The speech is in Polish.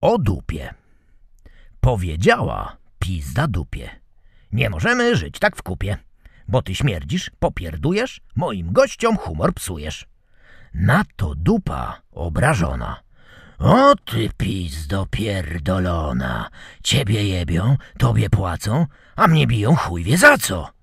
o dupie. Powiedziała pizda dupie. Nie możemy żyć tak w kupie, bo ty śmierdzisz, popierdujesz, moim gościom humor psujesz. Na to dupa obrażona. O ty pizdo pierdolona, ciebie jebią, tobie płacą, a mnie biją chuj wie za co.